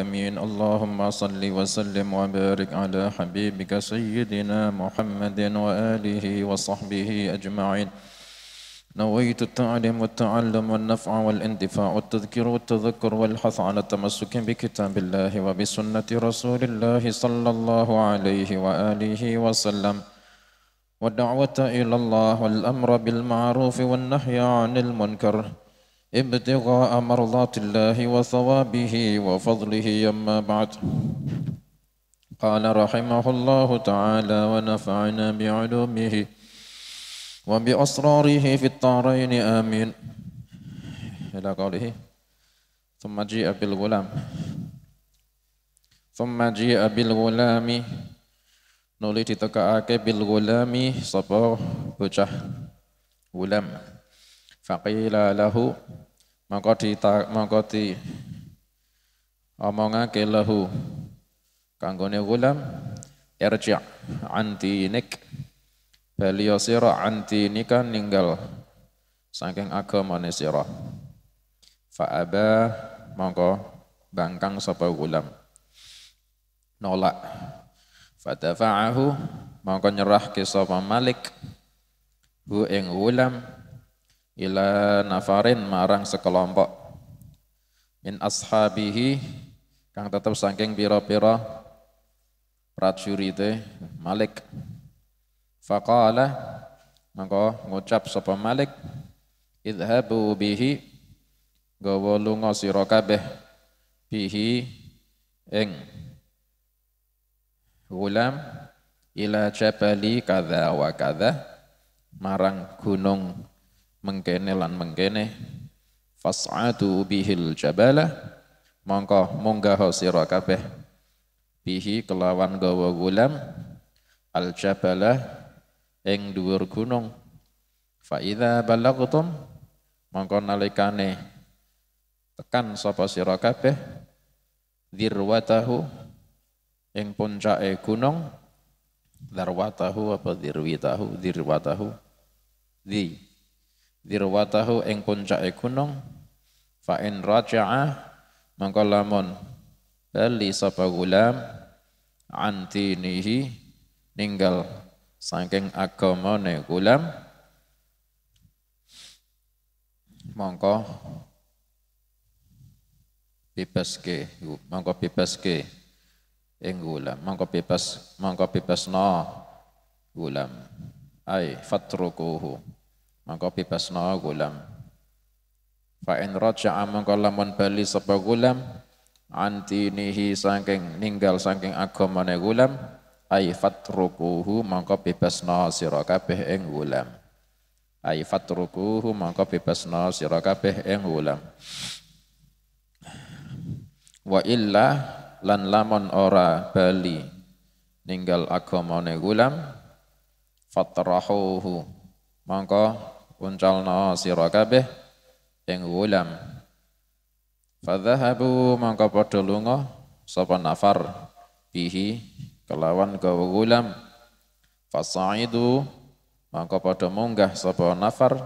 العالمين اللهم صل وسلم وبارك على حبيبك سيدنا محمد وآله وصحبه أجمعين نويت التعليم والتعلم والنفع والاندفاع والتذكير والتذكر والحث على التمسك بكتاب الله وبسنة رسول الله صلى الله عليه وآله وسلم والدعوة إلى الله والأمر بالمعروف والنهي عن المنكر ابتغاء مرضات الله وثوابه وفضله أما بعد قال رحمه الله تعالى ونفعنا بعلومه وبأسراره في الطارين آمين إلى قوله ثم جاء بالغلام ثم جاء بالغلام نولي ditegakake بالغلام صباح sapa غلام Faqila lahu maka di mangkoti di omongake lahu kanggone gulam irji' anti nik baliya sira anti nika ninggal saking agamane sira fa aba mongko bangkang sapa gulam nolak fadafa'ahu mongko nyerah ke sapa malik hu ing gulam ila nafarin marang sekelompok min ashabihi kang tetep saking pira-pira prajurit Malik faqala maka ngucap sapa Malik idhabu bihi gawa lunga sira kabeh bihi ing ulam ila jabali kadha wa kadha marang gunung mengkene lan mengkene fas'atu bihil jabala mongko munggah sira kabeh bihi kelawan gawa gulam al jabala ing dhuwur gunung fa idza balagtum mongko nalikane tekan sapa sira kabeh eng ing puncake gunung darwatahu apa dirwitahu dirwatahu, di dirwatahu ing puncake gunung fa in raja'a mangka lamun bali sapa gulam antinihi ninggal saking agamane gulam mongko bebas ke mongko bebas ke ing gulam mongko bebas mongko bebas no gulam ai fatrukuhu Mangkopi bebasna gulam fa in raja'a mangka lamun bali sapa gulam antinihi saking ninggal saking agamane gulam ay fatrukuhu mangkopi bebasna sira kabeh ing gulam ay fatrukuhu mangka bebasna sira kabeh ing gulam wa illa lan lamun ora bali ninggal agamane gulam fatrahuhu mangka kuncalna sira kabeh ing gulam fadhahabu mangka padha lunga sapa nafar bihi kelawan gawa gulam fasaidu mangka padha munggah sapa nafar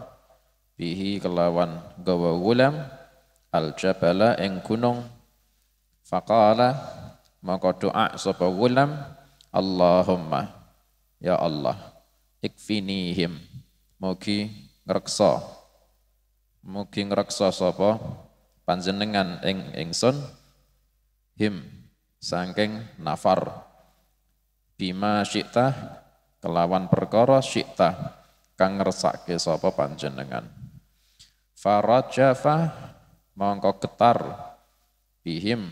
bihi kelawan gawa gulam al jabala ing gunung faqala maka doa sapa gulam Allahumma ya Allah ikfinihim mugi ngreksa. Mugi ngreksa sapa panjenengan ing ingsun him saking nafar bima syikta kelawan perkara syikta kang ngersake sapa panjenengan. Farajafa mongko getar bihim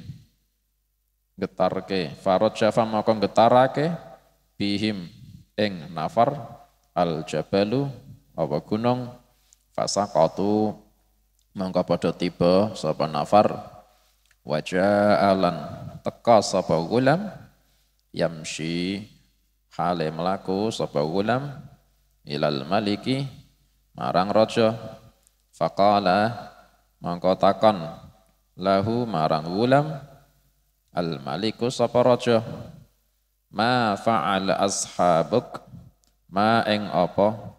getarke farajafa mongko getarake bihim ing nafar al jabalu apa gunung fasaqatu mongko padha tiba sapa nafar wajah alan teka sapa gulam yamshi hale melaku sapa gulam ilal maliki marang rojo fakala mongko takon lahu marang gulam al maliku sapa rojo ma fa'al ashabuk ma eng apa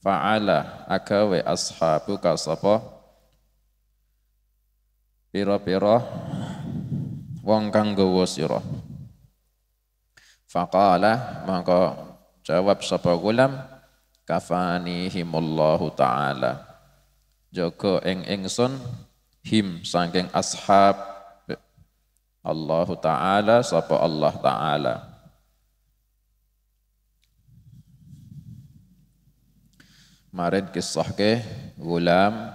fa'ala agawe ashabu ka sapa pira-pira wong kang gawa sira faqala maka jawab sapa gulam kafani himullahu taala joko eng ingsun him saking ashab Allahu taala sapa Allah taala Kemarin kisah ke gulam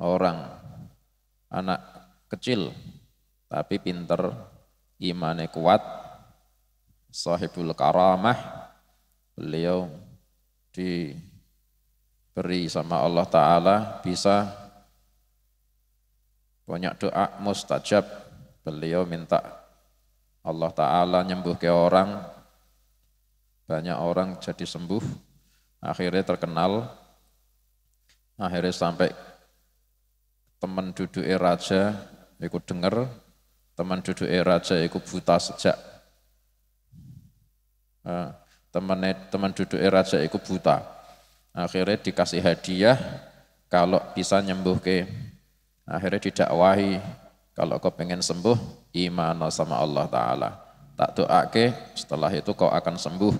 orang anak kecil tapi pinter imannya kuat sahibul karamah beliau diberi sama Allah Ta'ala bisa banyak doa mustajab beliau minta Allah Ta'ala nyembuh ke orang banyak orang jadi sembuh akhirnya terkenal akhirnya sampai teman duduk raja ikut dengar teman duduk raja ikut buta sejak eh, teman teman duduk raja ikut buta akhirnya dikasih hadiah kalau bisa nyembuh ke akhirnya didakwahi kalau kau pengen sembuh iman sama Allah Ta'ala tak doa ke setelah itu kau akan sembuh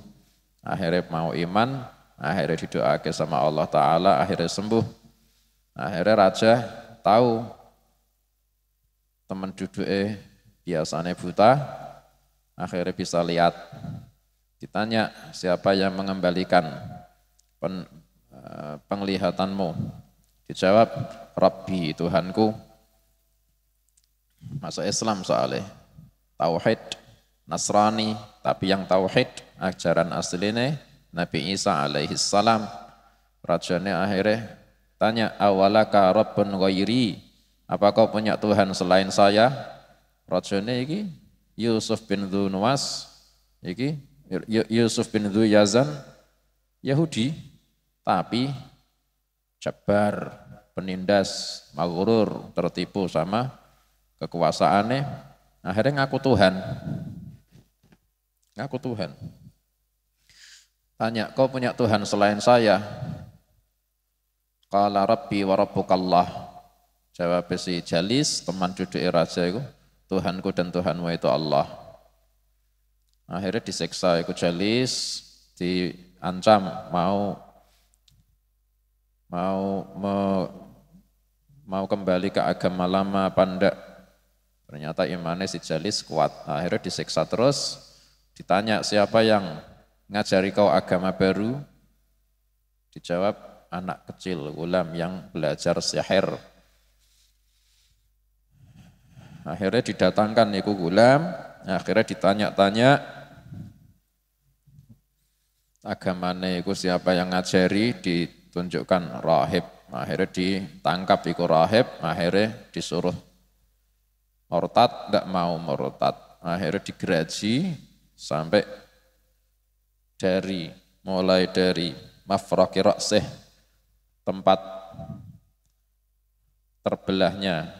akhirnya mau iman akhirnya didoakan sama Allah Ta'ala akhirnya sembuh akhirnya raja tahu teman duduknya biasanya buta akhirnya bisa lihat ditanya siapa yang mengembalikan pen, eh, penglihatanmu dijawab Rabbi Tuhanku masuk Islam soalnya tauhid Nasrani tapi yang tauhid ajaran aslinya Nabi Isa alaihi salam. Rajanya akhirnya tanya, awalaka rabbun ghairi? Apa kau punya Tuhan selain saya? Rajanya iki Yusuf bin Dunuas, iki Yusuf bin Du Yazan Yahudi, tapi jabar, penindas, magurur tertipu sama kekuasaannya, akhirnya ngaku Tuhan. Ngaku Tuhan. Tanya, kau punya Tuhan selain saya? Kala Rabbi wa Rabbukallah. Jawab si Jalis, teman duduk raja itu, Tuhanku dan Tuhanmu itu Allah. Akhirnya diseksa ikut Jalis, diancam mau mau me, mau kembali ke agama lama pandak. Ternyata imannya si Jalis kuat. Akhirnya diseksa terus, ditanya siapa yang ngajari kau agama baru? Dijawab anak kecil, ulam yang belajar sihir. Akhirnya didatangkan itu ulam akhirnya ditanya-tanya agamanya itu siapa yang ngajari ditunjukkan rahib. Akhirnya ditangkap iku rahib, akhirnya disuruh murtad, tidak mau murtad. Akhirnya digeraji sampai dari mulai dari mafraki raksih tempat terbelahnya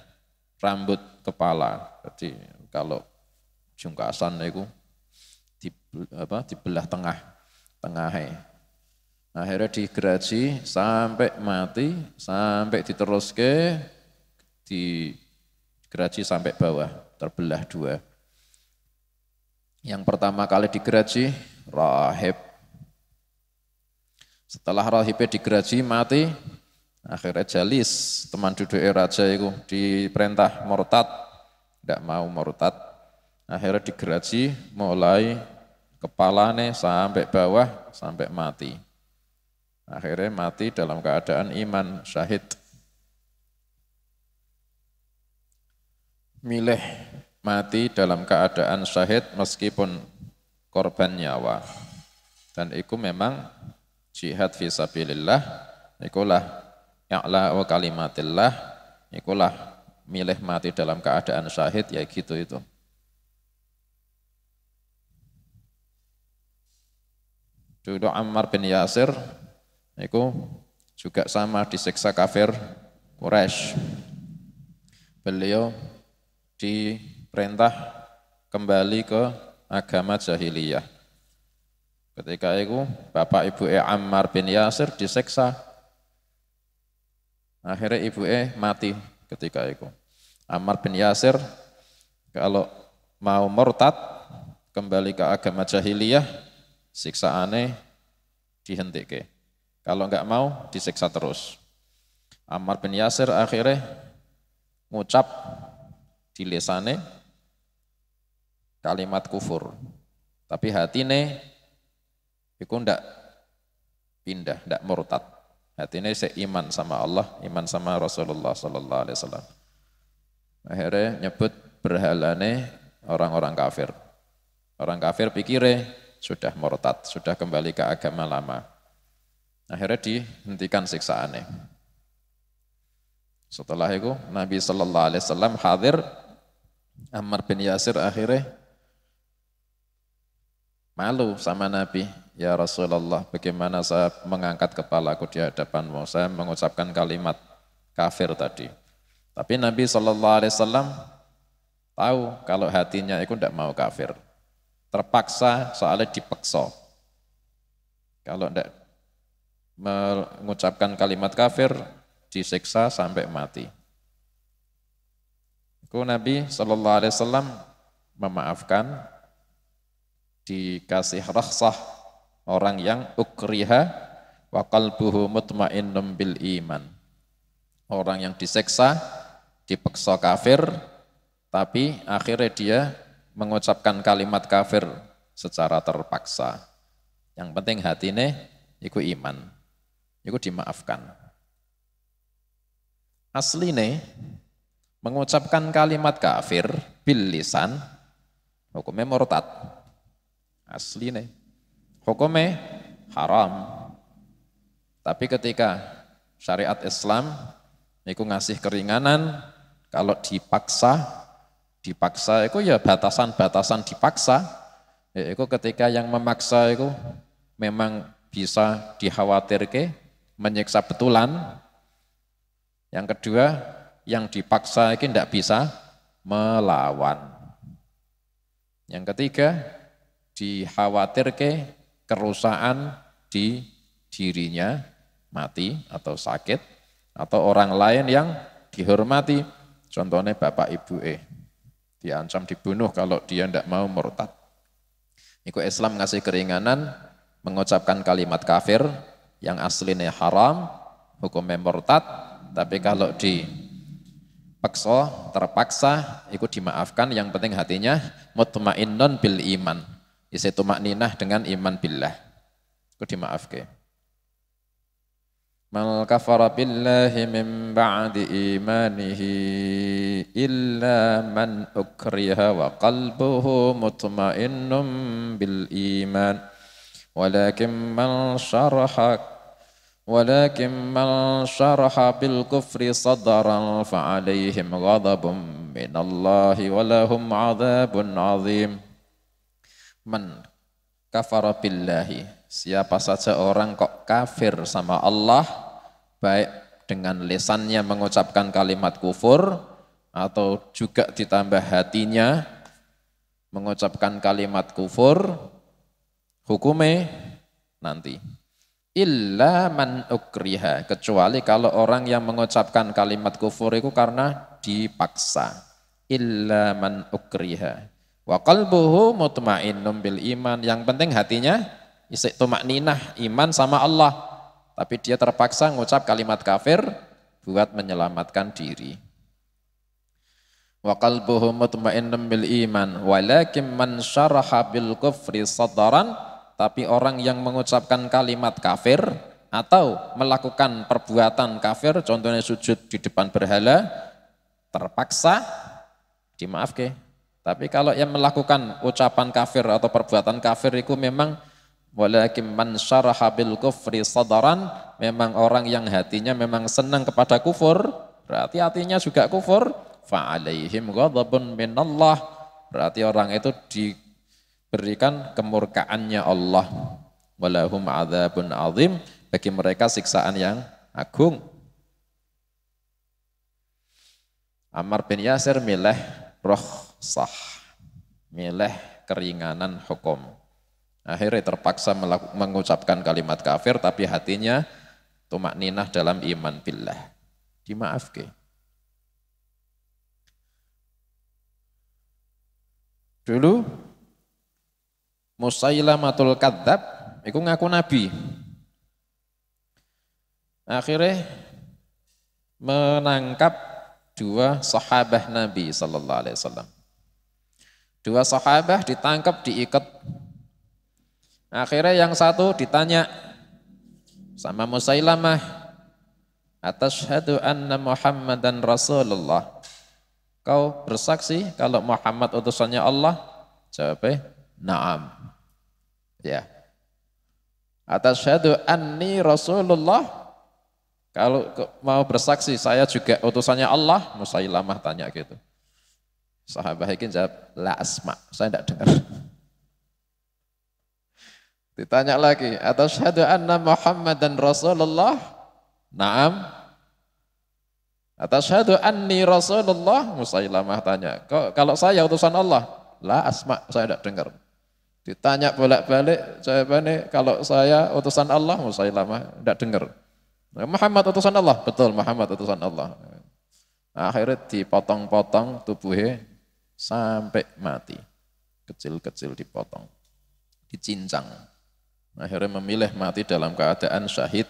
rambut kepala. Jadi kalau jungkasan itu di apa dibelah tengah tengahnya akhirnya digeraji sampai mati sampai diterus ke di geraji sampai bawah terbelah dua yang pertama kali digeraji rahib. Setelah rahibnya digeraji mati, akhirnya jalis teman duduk raja itu diperintah murtad, tidak mau murtad. Akhirnya digeraji mulai kepalanya sampai bawah sampai mati. Akhirnya mati dalam keadaan iman syahid. Milih mati dalam keadaan syahid meskipun korban nyawa. Dan itu memang jihad fisabilillah ikulah ya'la wa kalimatillah ikulah milih mati dalam keadaan syahid ya gitu itu. Dulu Ammar bin Yasir itu juga sama disiksa kafir Quraisy. Beliau diperintah kembali ke agama jahiliyah. Ketika itu bapak ibu e Ammar bin Yasir diseksa. Akhirnya ibu e mati ketika itu. Ammar bin Yasir kalau mau murtad kembali ke agama jahiliyah aneh dihentikan. Kalau enggak mau disiksa terus. Ammar bin Yasir akhirnya ngucap di lesane kalimat kufur. Tapi hati hatine iku ndak pindah, ndak murtad. Hatine saya iman sama Allah, iman sama Rasulullah sallallahu alaihi wasallam. Akhirnya nyebut berhalane orang-orang kafir. Orang kafir pikire sudah murtad, sudah kembali ke agama lama. Akhirnya dihentikan siksaannya. Setelah itu Nabi Shallallahu Alaihi Wasallam hadir Ammar bin Yasir akhirnya malu sama Nabi. Ya Rasulullah, bagaimana saya mengangkat kepalaku di hadapanmu? Saya mengucapkan kalimat kafir tadi. Tapi Nabi Shallallahu Alaihi Wasallam tahu kalau hatinya itu tidak mau kafir. Terpaksa soalnya dipeksa. Kalau tidak mengucapkan kalimat kafir, disiksa sampai mati. Itu Nabi Shallallahu Alaihi Wasallam memaafkan dikasih rahsah orang yang ukriha wa qalbuhu mutmainnum bil iman. Orang yang diseksa, dipeksa kafir, tapi akhirnya dia mengucapkan kalimat kafir secara terpaksa. Yang penting hati nih ikut iman. ikut dimaafkan. Asli ini mengucapkan kalimat kafir bil lisan hukumnya murtad asli nih hukumnya haram tapi ketika syariat Islam itu ngasih keringanan kalau dipaksa dipaksa itu ya batasan-batasan dipaksa ya, itu ketika yang memaksa itu memang bisa dikhawatirke menyiksa betulan yang kedua yang dipaksa itu tidak bisa melawan yang ketiga ke kerusakan di dirinya mati atau sakit atau orang lain yang dihormati contohnya bapak ibu eh diancam dibunuh kalau dia tidak mau murtad ikut Islam ngasih keringanan mengucapkan kalimat kafir yang aslinya haram hukumnya murtad tapi kalau di paksa terpaksa ikut dimaafkan yang penting hatinya mutmainnun bil iman Isai tumak ninah dengan iman billah. Ku dimaafkan. Mal kafara billahi min ba'di imanihi illa man ukriha wa qalbuhu mutmainnum bil iman. Walakin man syarahak ولكن من شرح بالكفر صدرا فعليهم غضب من الله ولهم عذاب azim man kafara billahi siapa saja orang kok kafir sama Allah baik dengan lesannya mengucapkan kalimat kufur atau juga ditambah hatinya mengucapkan kalimat kufur hukume nanti illa man ukriha kecuali kalau orang yang mengucapkan kalimat kufur itu karena dipaksa illa man ukriha Wa qalbuhu mutmainnum bil iman. Yang penting hatinya isik tumak ninah, iman sama Allah. Tapi dia terpaksa mengucap kalimat kafir buat menyelamatkan diri. Wa qalbuhu mutmainnum bil iman. Walakin man syaraha bil kufri sadaran. Tapi orang yang mengucapkan kalimat kafir atau melakukan perbuatan kafir, contohnya sujud di depan berhala, terpaksa dimaaf tapi kalau yang melakukan ucapan kafir atau perbuatan kafir itu memang walakin man syaraha bil kufri sadaran memang orang yang hatinya memang senang kepada kufur, berarti hatinya juga kufur, fa alaihim ghadabun minallah. Berarti orang itu diberikan kemurkaannya Allah. Walahum adzabun azim bagi mereka siksaan yang agung. Amar bin Yasir milih roh sah milih keringanan hukum. Akhirnya terpaksa mengucapkan kalimat kafir tapi hatinya tumak ninah dalam iman billah. Dimaafkan. Dulu Musailamatul Kadab itu ngaku nabi. Akhirnya menangkap dua sahabat Nabi sallallahu alaihi wasallam. Dua sahabat ditangkap, diikat. Akhirnya yang satu ditanya sama Musailamah, atas hadu anna dan Rasulullah?" Kau bersaksi kalau Muhammad utusannya Allah? Jawabnya, "Na'am." Ya. Atas haduan anni Rasulullah? Kalau mau bersaksi saya juga utusannya Allah, Musailamah tanya gitu. Sahabah ini jawab, la asma, saya tidak dengar. Ditanya lagi, syahadu anna dan Rasulullah? Naam. syahadu anni Rasulullah? Musailamah tanya, kok kalau saya utusan Allah? La asma, saya tidak dengar. Ditanya bolak-balik, jawabannya kalau saya utusan Allah, Musailamah tidak dengar. Muhammad utusan Allah, betul Muhammad utusan Allah. Akhirnya dipotong-potong tubuhnya, sampai mati. Kecil-kecil dipotong, dicincang. Akhirnya memilih mati dalam keadaan syahid.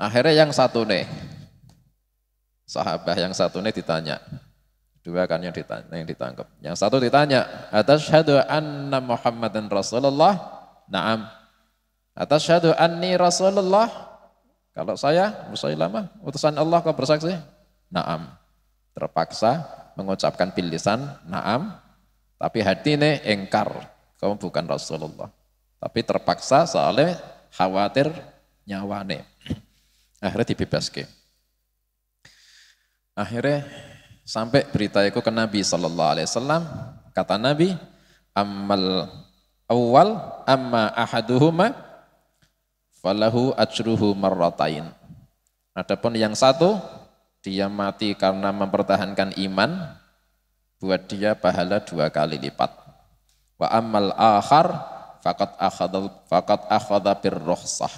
Akhirnya yang satu nih, sahabat yang satu nih ditanya, dua kan yang ditanya, yang ditangkap. Yang satu ditanya, atas "Atasyhadu anna dan Rasulullah?" Naam. atas "Atasyhadu anni Rasulullah?" Kalau saya, Musailamah, utusan Allah kau bersaksi? Naam. Terpaksa mengucapkan pilihan naam tapi hati ini engkar kamu bukan Rasulullah tapi terpaksa soalnya khawatir nyawane akhirnya dibebaskan akhirnya sampai berita itu ke Nabi Sallallahu Alaihi Wasallam kata Nabi amal awal amma ahaduhuma falahu ajruhu marratain adapun yang satu dia mati karena mempertahankan iman, buat dia pahala dua kali lipat. Wa ammal akhar fakat akhadal fakat akhadha birruhsah.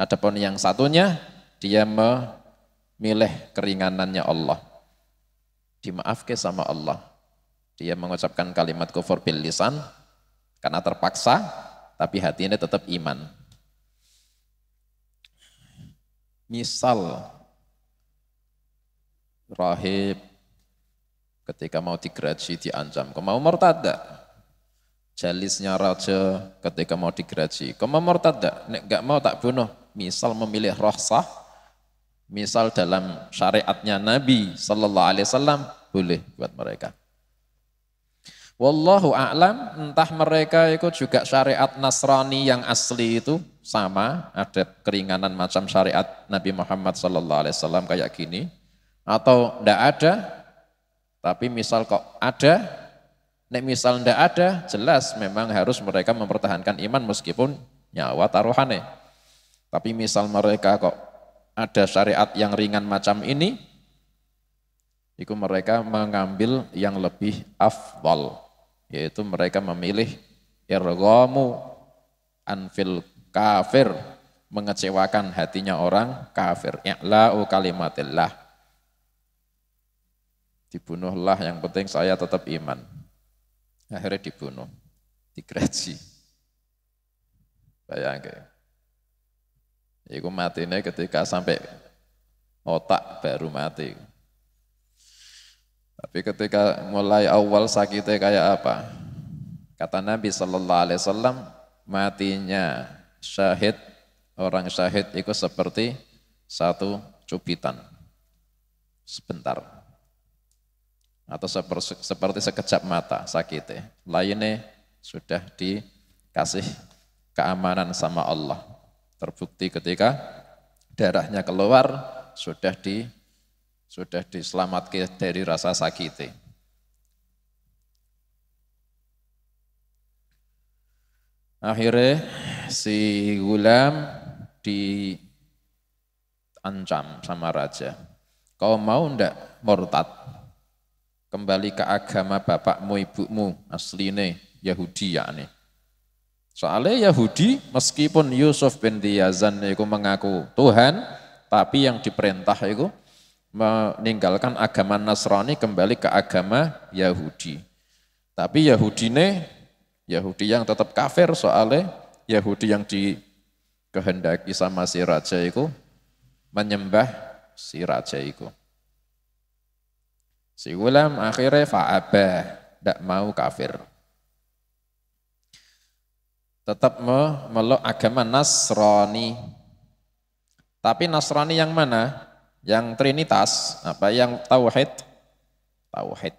Adapun yang satunya dia memilih keringanannya Allah. Dimaafkan sama Allah. Dia mengucapkan kalimat kufur bil lisan karena terpaksa tapi hatinya tetap iman. Misal rahib ketika mau digraji diancam kau mau murtada jalisnya raja ketika mau digraji kau mau murtada nek gak mau tak bunuh misal memilih rohsah misal dalam syariatnya Nabi Sallallahu Alaihi Wasallam boleh buat mereka Wallahu a'lam, entah mereka itu juga syariat Nasrani yang asli itu sama, ada keringanan macam syariat Nabi Muhammad sallallahu alaihi wasallam kayak gini, atau ndak ada tapi misal kok ada nek misal ndak ada jelas memang harus mereka mempertahankan iman meskipun nyawa taruhane tapi misal mereka kok ada syariat yang ringan macam ini itu mereka mengambil yang lebih afwal yaitu mereka memilih irghamu anfil kafir mengecewakan hatinya orang kafir ya i'la'u kalimatillah Dibunuhlah yang penting saya tetap iman. Akhirnya dibunuh, digreji. Bayangkan. Iku matinya ketika sampai otak baru mati. Tapi ketika mulai awal sakitnya kayak apa? Kata Nabi Shallallahu Alaihi Wasallam matinya syahid orang syahid itu seperti satu cubitan sebentar atau seperti sekejap mata sakitnya. Lainnya sudah dikasih keamanan sama Allah. Terbukti ketika darahnya keluar sudah di sudah diselamatkan dari rasa sakitnya. Akhirnya si gulam diancam sama raja. Kau mau ndak murtad? kembali ke agama bapakmu ibumu asline Yahudi ya nih Soalnya Yahudi meskipun Yusuf bin Diyazan itu mengaku Tuhan, tapi yang diperintah itu meninggalkan agama Nasrani kembali ke agama Yahudi. Tapi Yahudi ini, Yahudi yang tetap kafir soalnya Yahudi yang dikehendaki sama si raja itu menyembah si raja itu. Si ulam akhirnya fa'abah, tidak mau kafir. Tetap meluk agama Nasrani. Tapi Nasrani yang mana? Yang Trinitas, apa yang Tauhid? Tauhid,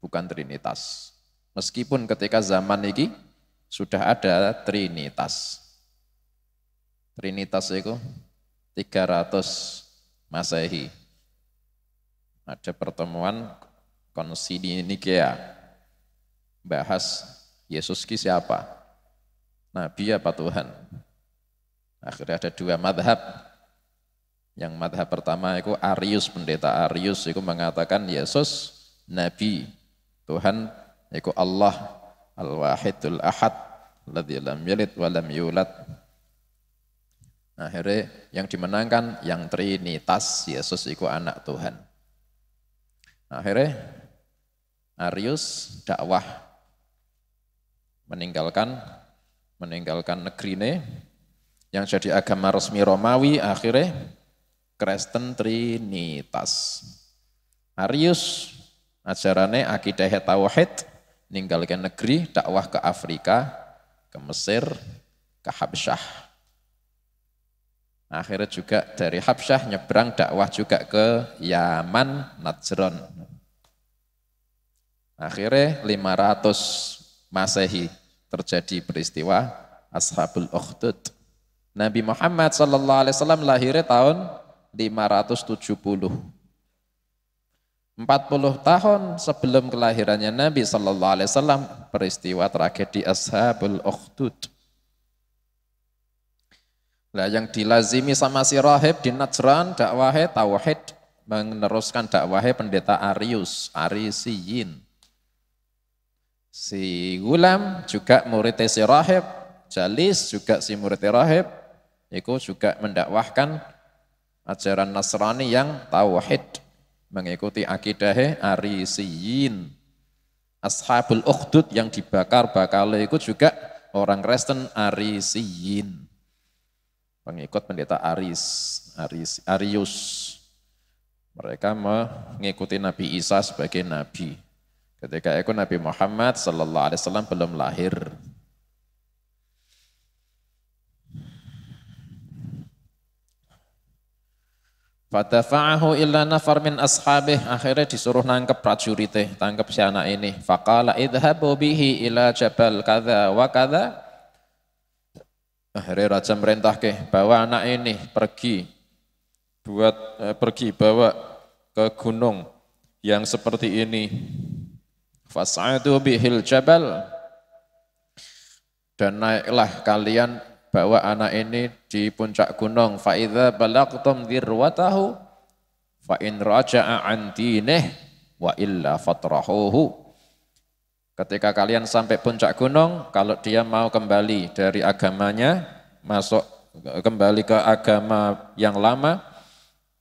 bukan Trinitas. Meskipun ketika zaman ini sudah ada Trinitas. Trinitas itu 300 Masehi ada pertemuan konsili Nikea bahas Yesus ki siapa Nabi apa Tuhan akhirnya ada dua madhab yang madhab pertama itu Arius pendeta Arius itu mengatakan Yesus Nabi Tuhan itu Allah Al-Wahidul Ahad Alladhi lam yalid wa lam yulad Akhirnya yang dimenangkan yang Trinitas Yesus itu anak Tuhan Akhirnya Arius dakwah meninggalkan meninggalkan negeri ini yang jadi agama resmi Romawi akhirnya Kristen Trinitas. Arius ajarannya akidah tauhid meninggalkan negeri dakwah ke Afrika, ke Mesir, ke Habsyah. Akhirnya juga dari Habsyah nyebrang dakwah juga ke Yaman Najran. Akhirnya 500 Masehi terjadi peristiwa Ashabul Ukhdud. Nabi Muhammad sallallahu alaihi wasallam lahirnya tahun 570. 40 tahun sebelum kelahirannya Nabi Sallallahu Alaihi Wasallam peristiwa tragedi Ashabul Ukhdud. Nah, yang dilazimi sama si rahib di Najran dakwahe tauhid meneruskan dakwahe pendeta Arius, Arisiyin. Si Gulam juga murid si rahib, Jalis juga si murid rahib, itu juga mendakwahkan ajaran Nasrani yang tauhid mengikuti akidah Arisiyin. Ashabul Ukhdud yang dibakar bakal itu juga orang Kristen Arisiyin pengikut pendeta Aris, Aris Arius. Mereka mengikuti Nabi Isa sebagai nabi. Ketika itu Nabi Muhammad sallallahu alaihi wasallam belum lahir. Fadafa'ahu illa nafar min ashabih. Akhirnya disuruh nangkep prajuritnya, tangkep si anak ini. Faqala idhabu bihi ila jabal kada wa kada Akhirnya raja merintah ke bawa anak ini pergi buat eh, pergi bawa ke gunung yang seperti ini. Fas'atu bihil jabal dan naiklah kalian bawa anak ini di puncak gunung. Fa'idha balaqtum dirwatahu fa'in raja'a antineh wa illa fatrahuhu Ketika kalian sampai puncak gunung, kalau dia mau kembali dari agamanya, masuk kembali ke agama yang lama,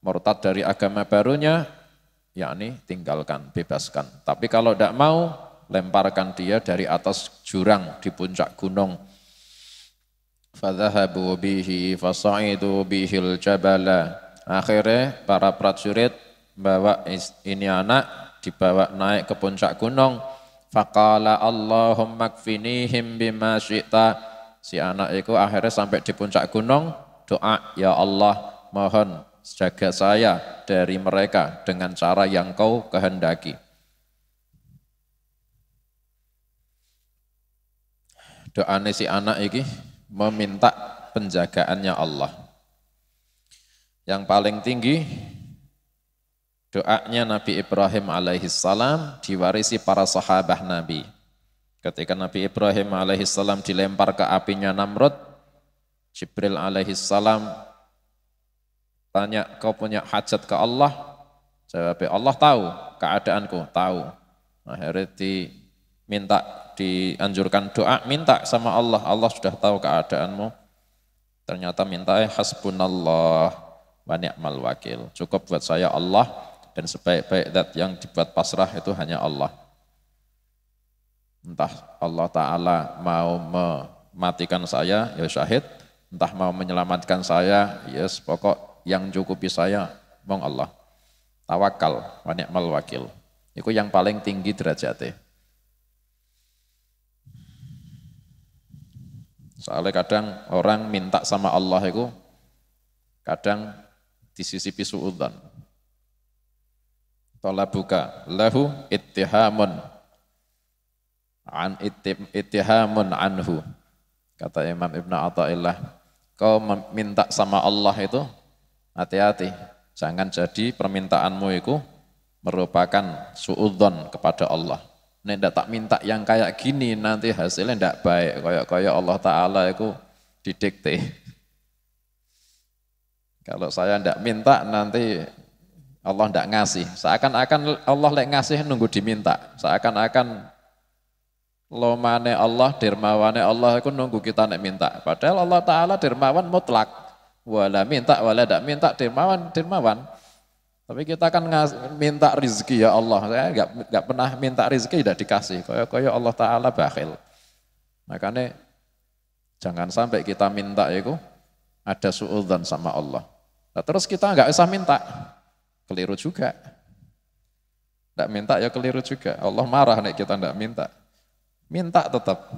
murtad dari agama barunya, yakni tinggalkan, bebaskan. Tapi kalau tidak mau, lemparkan dia dari atas jurang di puncak gunung. Fadhahabu bihi fasaidu bihil jabala. Akhirnya para prajurit bawa ini anak dibawa naik ke puncak gunung. Fakala Allahumma kfinihim bima syi'ta. Si anak itu akhirnya sampai di puncak gunung, doa, Ya Allah, mohon jaga saya dari mereka dengan cara yang kau kehendaki. Doane si anak ini meminta penjagaannya Allah. Yang paling tinggi Doanya Nabi Ibrahim alaihissalam diwarisi para sahabah Nabi. Ketika Nabi Ibrahim alaihissalam dilempar ke apinya Namrud, Jibril alaihissalam tanya, kau punya hajat ke Allah? Jawab, Allah tahu keadaanku, tahu. Akhirnya diminta, dianjurkan doa, minta sama Allah. Allah sudah tahu keadaanmu. Ternyata minta hasbunallah wa ni'mal wakil. Cukup buat saya Allah, dan sebaik-baik zat yang dibuat pasrah itu hanya Allah. Entah Allah Ta'ala mau mematikan saya, ya syahid. Entah mau menyelamatkan saya, ya yes, pokok yang cukupi saya, mong Allah. Tawakal, wani'mal wakil. Itu yang paling tinggi derajatnya. Soalnya kadang orang minta sama Allah itu kadang di sisi talabuka lahu ittihamun an ittihamun anhu kata Imam Ibn Atta'illah kau meminta sama Allah itu hati-hati jangan jadi permintaanmu itu merupakan suudzon kepada Allah ini ndak tak minta yang kayak gini nanti hasilnya ndak baik kayak-kayak Allah taala itu didikte kalau saya ndak minta nanti Allah tidak ngasih. Seakan-akan Allah lek ngasih nunggu diminta. Seakan-akan lomane Allah, dermawane Allah aku nunggu kita nek minta. Padahal Allah Ta'ala dermawan mutlak. Wala minta, wala tidak minta, dermawan, dermawan. Tapi kita kan ngas, minta rizki ya Allah. Saya nggak nggak pernah minta rizki tidak dikasih. Kayak kayak Allah Taala bakhil. Makanya jangan sampai kita minta itu ada suudzon sama Allah. Nah, terus kita nggak usah minta. Keliru juga. Tidak minta ya keliru juga. Allah marah nek kita tidak minta. Minta tetap.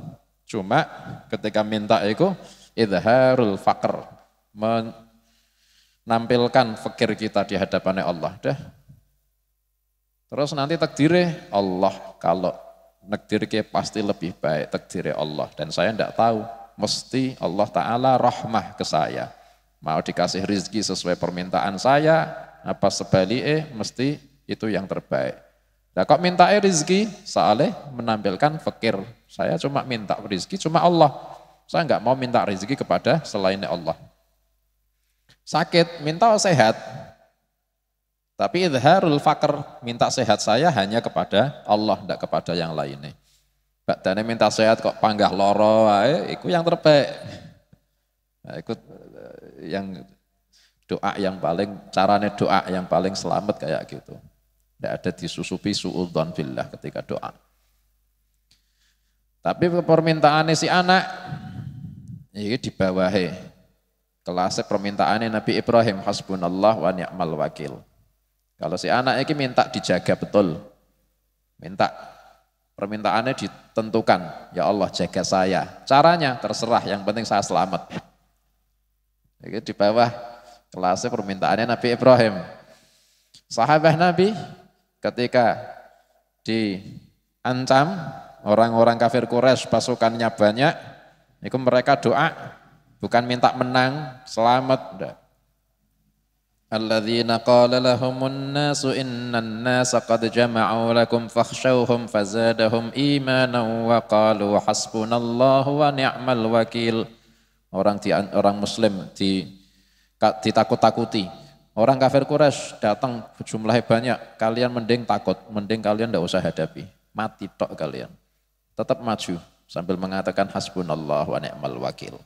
Cuma ketika minta itu idharul fakir. Menampilkan fakir kita di hadapannya Allah. Dah. Terus nanti takdirnya Allah kalau takdirnya pasti lebih baik takdirnya Allah. Dan saya tidak tahu. Mesti Allah Ta'ala rahmah ke saya. Mau dikasih rizki sesuai permintaan saya, apa sebaliknya eh, mesti itu yang terbaik. Nah kok minta rezeki? Saleh menampilkan fakir. Saya cuma minta rezeki, cuma Allah. Saya nggak mau minta rezeki kepada selain Allah. Sakit, minta sehat. Tapi idharul fakir, minta sehat saya hanya kepada Allah, tidak kepada yang lainnya. Badannya minta sehat kok panggah loro, itu yang terbaik. Nah, Ikut eh, yang doa yang paling caranya doa yang paling selamat kayak gitu. Tidak ada disusupi don billah ketika doa. Tapi permintaan si anak ini di bawahnya. kelas permintaannya Nabi Ibrahim hasbunallah wa ni'mal wakil. Kalau si anak ini minta dijaga betul. Minta permintaannya ditentukan. Ya Allah jaga saya. Caranya terserah yang penting saya selamat. Ini di bawah Kelasnya permintaannya Nabi Ibrahim. Sahabat Nabi ketika diancam orang-orang kafir Quraisy pasukannya banyak, itu mereka doa bukan minta menang, selamat. Alladzina qala lahumun nasu innan nasa qad jama'u lakum fakhshawhum fazadahum imanan wa qalu hasbunallahu wa ni'mal wakil. Orang di, orang muslim di ditakut-takuti. Orang kafir Quraisy datang jumlahnya banyak, kalian mending takut, mending kalian tidak usah hadapi. Mati tok kalian. Tetap maju sambil mengatakan hasbunallah wa ni'mal wakil.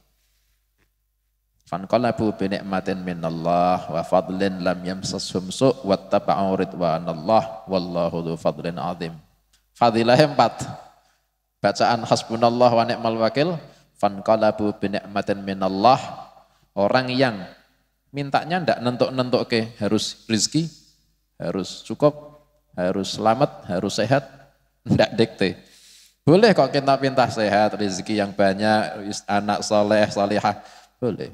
Fanqalabu bi ni'matin minallah wa fadlin lam yamsashum su' taba'u ridwanallah wallahu dhu fadlin azim. Fadilah empat. Bacaan hasbunallah wa ni'mal wakil fanqalabu bi ni'matin minallah orang yang Mintanya ndak nentok-nentok ke harus rizki, harus cukup, harus selamat, harus sehat, ndak dikte. Boleh kok kita minta sehat, rizki yang banyak, anak soleh, salihah, boleh.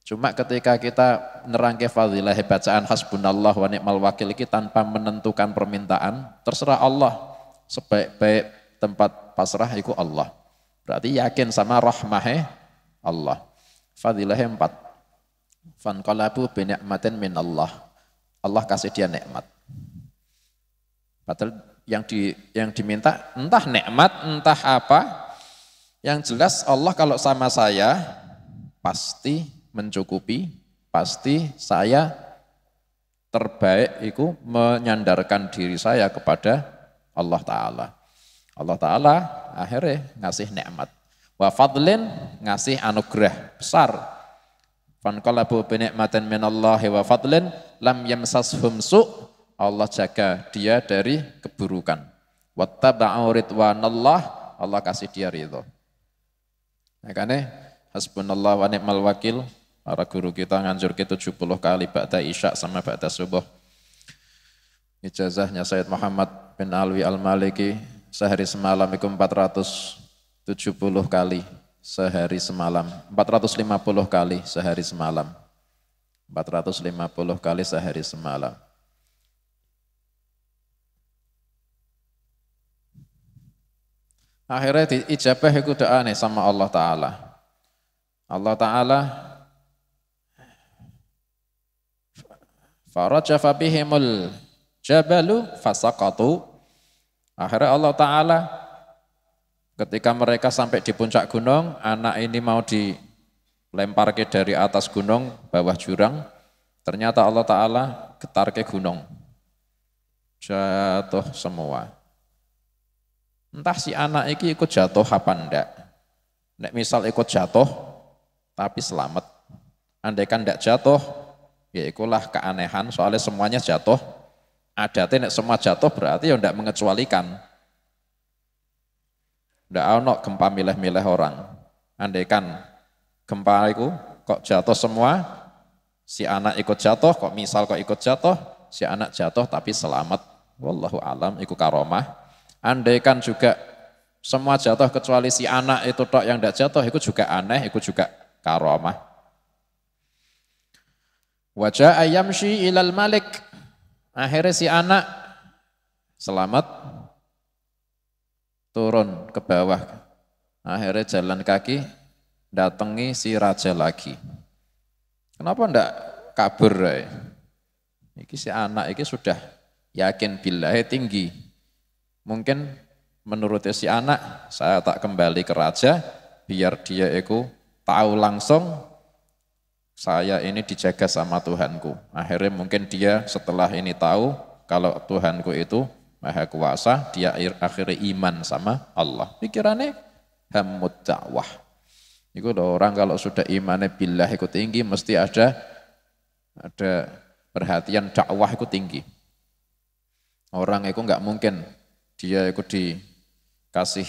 Cuma ketika kita nerangke fadilah bacaan hasbunallah wa ni'mal wakil ini tanpa menentukan permintaan, terserah Allah. Sebaik-baik tempat pasrah itu Allah. Berarti yakin sama rahmahnya Allah. Fadilah empat. Fan kolabu binikmatin min Allah. Allah kasih dia nikmat. Padahal yang di yang diminta entah nikmat, entah apa. Yang jelas Allah kalau sama saya pasti mencukupi, pasti saya terbaik itu menyandarkan diri saya kepada Allah taala. Allah taala akhirnya ngasih nikmat. Wa fadlin ngasih anugerah besar Fankalabu binikmatin minallahi wa fadlin lam yamsashum su' Allah jaga dia dari keburukan. Wattaba'u ridwanallah Allah kasih dia ridho. Makanya ya hasbunallah wa ni'mal wakil para guru kita nganjur ke 70 kali ba'da isya sama ba'da subuh. Ijazahnya Sayyid Muhammad bin Alwi Al-Maliki sehari semalam itu 470 kali sehari semalam. 450 kali sehari semalam. 450 kali sehari semalam. Akhirnya diijabah itu doa nih sama Allah Ta'ala. Allah Ta'ala Faraja fabihimul jabalu fasaqatu. Akhirnya Allah Ta'ala Ketika mereka sampai di puncak gunung, anak ini mau dilempar ke dari atas gunung bawah jurang. Ternyata Allah Ta'ala getar ke gunung. Jatuh semua. Entah si anak ini ikut jatuh apa enggak. Nek misal ikut jatuh, tapi selamat. Andaikan enggak jatuh, ya ikulah keanehan soalnya semuanya jatuh. Ada nek semua jatuh berarti ya enggak mengecualikan Ndak ono gempa milih-milih orang. Andaikan gempa itu kok jatuh semua, si anak ikut jatuh, kok misal kok ikut jatuh, si anak jatuh tapi selamat. Wallahu alam iku karomah. Andaikan juga semua jatuh kecuali si anak itu tok yang tidak jatuh, itu juga aneh, itu juga karomah. Wajah ayam ayamshi ilal malik. Akhirnya si anak selamat turun ke bawah. Akhirnya jalan kaki datangi si raja lagi. Kenapa ndak kabur? Ya? Iki si anak iki sudah yakin bila tinggi. Mungkin menurut si anak, saya tak kembali ke raja, biar dia itu tahu langsung saya ini dijaga sama Tuhanku. Akhirnya mungkin dia setelah ini tahu kalau Tuhanku itu maha kuasa, dia akhirnya iman sama Allah. Pikirannya hamud dakwah. Itu orang kalau sudah imannya billah itu tinggi, mesti ada ada perhatian dakwah ikut tinggi. Orang itu nggak mungkin dia itu dikasih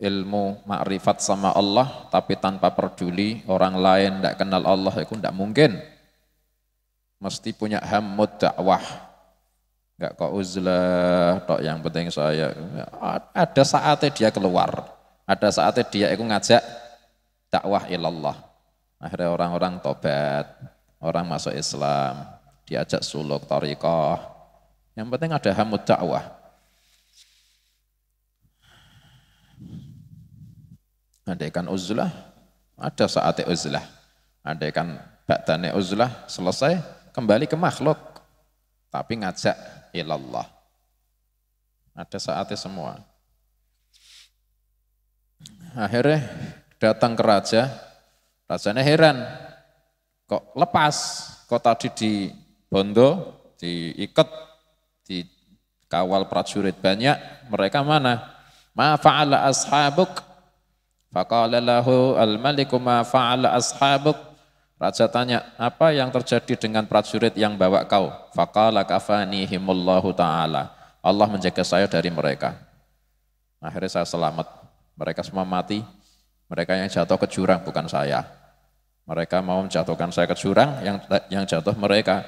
ilmu makrifat sama Allah tapi tanpa peduli orang lain tidak kenal Allah itu tidak mungkin mesti punya hamud dakwah enggak kok uzlah, tok yang penting saya. Ada saatnya dia keluar, ada saatnya dia itu ngajak dakwah ilallah. Akhirnya orang-orang tobat, orang masuk Islam, diajak suluk tarikah. Yang penting ada hamud dakwah. Andaikan uzlah, ada saatnya uzlah. Andaikan baktane uzlah, selesai, kembali ke makhluk tapi ngajak ilallah. Ada saatnya semua. Akhirnya datang ke raja, rajanya heran, kok lepas, kok tadi di bondo, diikat, dikawal prajurit banyak, mereka mana? Ma fa'ala ashabuk, faqala lahu al-maliku ma fa'ala ashabuk, Raja tanya, apa yang terjadi dengan prajurit yang bawa kau? Faqala kafanihimullahu ta'ala. Allah menjaga saya dari mereka. Akhirnya saya selamat. Mereka semua mati. Mereka yang jatuh ke jurang, bukan saya. Mereka mau menjatuhkan saya ke jurang, yang yang jatuh mereka.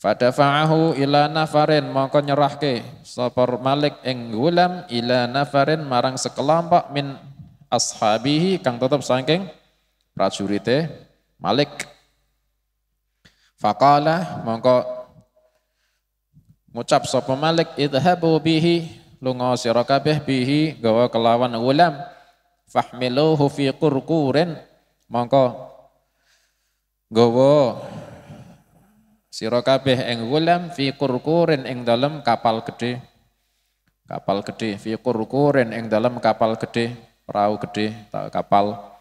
Fadafa'ahu ila nafarin mongko nyerahke sopor malik ing gulam ila nafarin marang sekelompok min ashabihi kang tetep sangking prajurite Malik. fakala mongko ngucap sapa Malik idhabu bihi lunga sira kabeh bihi gawa kelawan ulam fahmiluhu fi qurqurin mongko gawa sira kabeh ing ulam fi qurqurin ing dalem kapal gede kapal gede fi qurqurin ing dalem kapal gede perahu gede kapal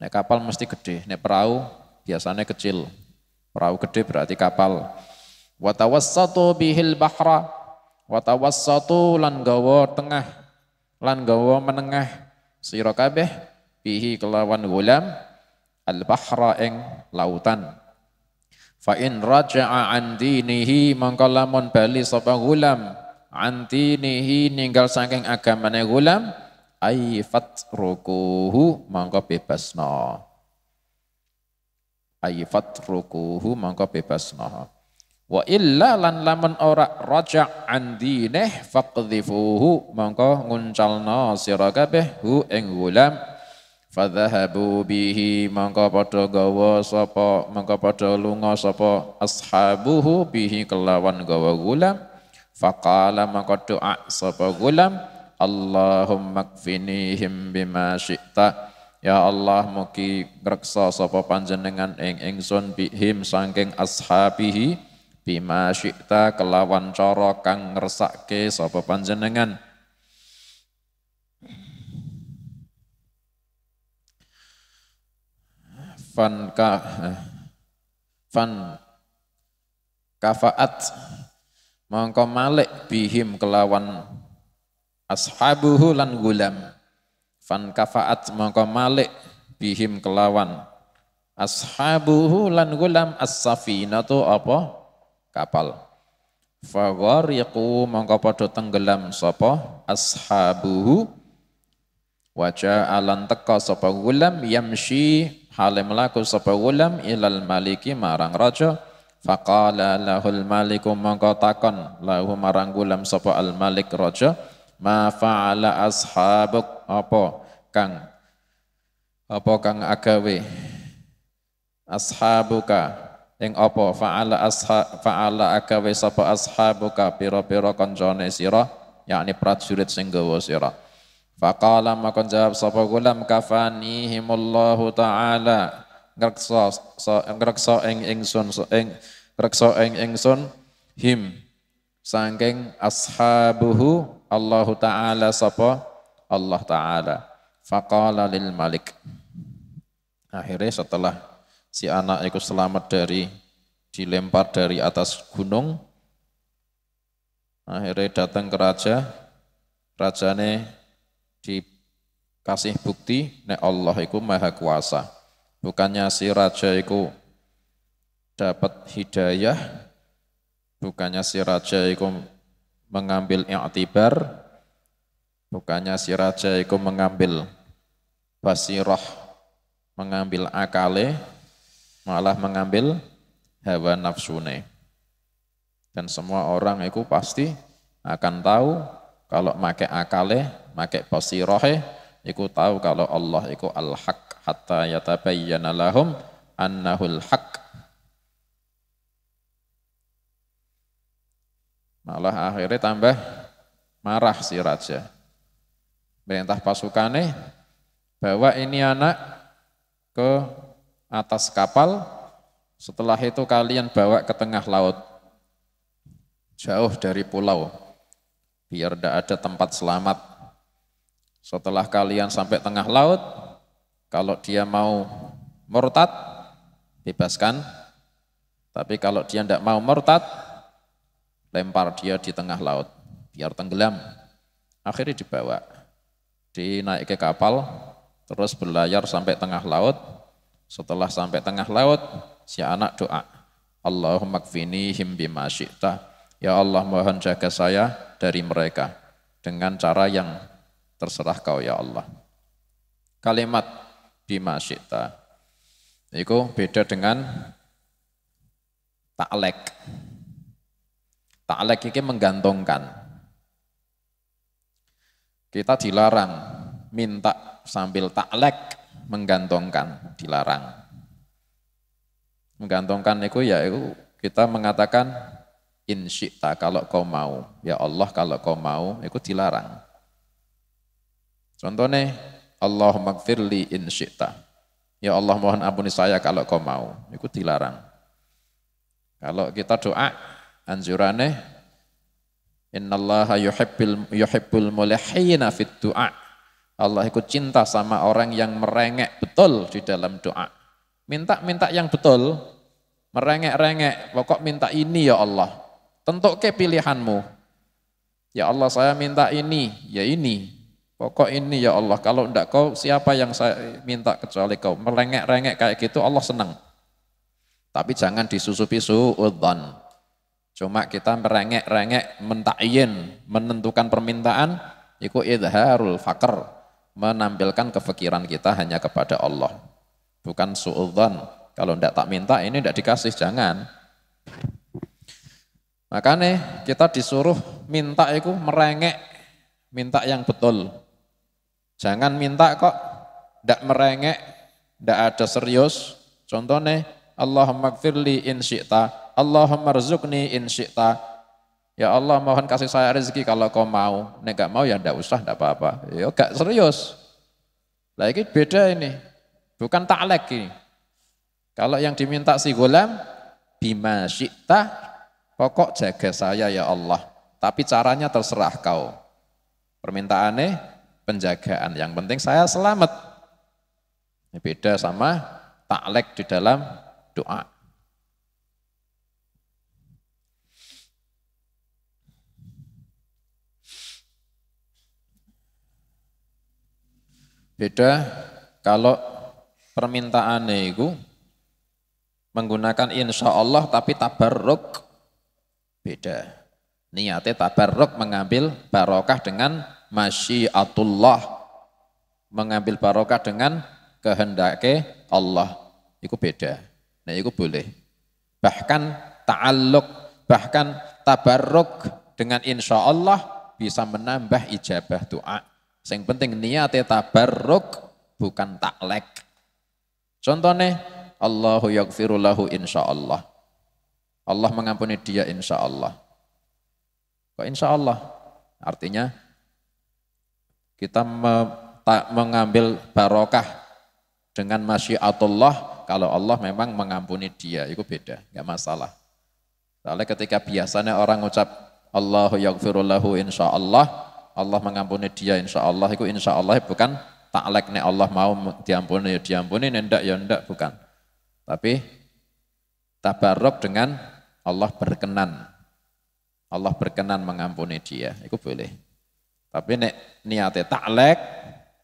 Nek kapal mesti gede, nek perahu biasanya kecil. Perahu gede berarti kapal. Watawassatu bihil bahra. Watawassatu lan gawa tengah. Lan gawa menengah. Sira kabeh bihi kelawan gulam al bahra ing lautan. Fa in raja'a an dinihi mangka lamun bali sapa gulam an dinihi ninggal saking agamane gulam aifat rukuhu bebas no. aifat rukuhu bebas no. wa illa lan lamun ora raja andineh faqdhifuhu mangko nguncalna sira kabeh hu ing gulam fadhahabu bihi mongko padha gawa sapa mongko padha lunga sapa ashabuhu bihi kelawan gawa gulam faqala mongko doa sapa gulam Allahumma kfinihim bima syi'ta Ya Allah muki reksa sapa panjenengan ing ingsun bihim sangking ashabihi bima syi'ta kelawan cara kang ngresake sapa panjenengan fan ka fan kafaat mongko malik bihim kelawan ashabuhu lan gulam fan kafaat mongko malik bihim kelawan ashabuhu lan gulam as-safinatu apa kapal faghariqu mongko padha tenggelam sapa ashabuhu waja alan teka sapa gulam yamshi hale mlaku sapa gulam ilal maliki marang raja faqala lahul maliku mongko takon lahu marang gulam sapa al malik raja ma fa'ala ashabuk apa kang apa kang agawe ashabuka ing apa fa'ala asha fa'ala agawe sapa ashabuka pira-pira kancane sira yakni prajurit sing gawa sira faqala maka jawab sapa gulam kafanihimullahu ta'ala ngrekso ngrekso ing ingsun ing ngrekso ing ingsun him sangking ashabuhu Allah taala sapa? Allah taala. Faqala lil malik. Akhirnya setelah si anak itu selamat dari dilempar dari atas gunung akhirnya datang ke raja rajane dikasih bukti nek Allah itu maha kuasa bukannya si raja itu dapat hidayah bukannya si raja itu mengambil i'tibar bukannya si raja itu mengambil basiroh mengambil akale malah mengambil hawa nafsune dan semua orang itu pasti akan tahu kalau make akale make basirohe itu tahu kalau Allah itu al-haq hatta yatabayyana lahum annahul haq Malah akhirnya tambah marah si raja. Perintah pasukannya bawa ini anak ke atas kapal. Setelah itu kalian bawa ke tengah laut. Jauh dari pulau. Biar tidak ada tempat selamat. Setelah kalian sampai tengah laut, kalau dia mau murtad, bebaskan. Tapi kalau dia tidak mau murtad, lempar dia di tengah laut biar tenggelam. Akhirnya dibawa, dinaik ke kapal, terus berlayar sampai tengah laut. Setelah sampai tengah laut, si anak doa, Allahumma kfini him bima syi'ta. Ya Allah mohon jaga saya dari mereka dengan cara yang terserah kau ya Allah. Kalimat bima syi'ta. Itu beda dengan taklek. Ta'lek ini menggantungkan. Kita dilarang minta sambil ta'lek menggantungkan, dilarang. Menggantungkan itu ya itu kita mengatakan insyikta kalau kau mau, ya Allah kalau kau mau, itu dilarang. Contohnya, Allah magfirli insyikta. Ya Allah mohon ampuni saya kalau kau mau, itu dilarang. Kalau kita doa, anjurane innallaha yuhibbul yuhibbul mulihina fit du'a Allah ikut cinta sama orang yang merengek betul di dalam doa minta-minta yang betul merengek-rengek pokok minta ini ya Allah tentu ke pilihanmu ya Allah saya minta ini ya ini pokok ini ya Allah kalau tidak kau siapa yang saya minta kecuali kau merengek-rengek kayak gitu Allah senang tapi jangan disusupi suudzon Cuma kita merengek-rengek, mentakyin, menentukan permintaan, itu idharul fakr, menampilkan kefikiran kita hanya kepada Allah. Bukan su'udhan, Kalau tidak tak minta, ini tidak dikasih, jangan. Makanya kita disuruh minta itu merengek, minta yang betul. Jangan minta kok, tidak merengek, tidak ada serius. Contohnya, Allahumma gfirli in syi'ta, Allahumma rizukni in syi'ta. Ya Allah mohon kasih saya rezeki kalau kau mau. Nek gak mau ya ndak usah ndak apa-apa. Ya gak serius. Lah ini beda ini. Bukan taklek ini. Kalau yang diminta si golam bima syi'ta pokok jaga saya ya Allah. Tapi caranya terserah kau. Permintaannya penjagaan. Yang penting saya selamat. Ini beda sama taklek di dalam doa. Beda kalau permintaannya itu menggunakan insya Allah tapi tabarruk beda. Niatnya tabarruk mengambil barokah dengan masyiatullah. Mengambil barokah dengan kehendaknya Allah. Itu beda. Nah itu boleh. Bahkan ta'alluq, bahkan tabarruk dengan insya Allah bisa menambah ijabah doa. Sing penting niate tabarruk bukan taklek. Contohnya Allahu yaghfiru lahu insyaallah. Allah mengampuni dia insyaallah. Kok insyaallah? Artinya kita tak mengambil barokah dengan masyiatullah kalau Allah memang mengampuni dia itu beda, nggak masalah. Soalnya ketika biasanya orang ucap Allahu yaghfiru lahu insyaallah Allah mengampuni dia insya Allah itu insya Allah bukan taklek nek Allah mau diampuni ya diampuni nendak ya ndak bukan tapi tabarok dengan Allah berkenan Allah berkenan mengampuni dia itu boleh tapi nek niatnya taklek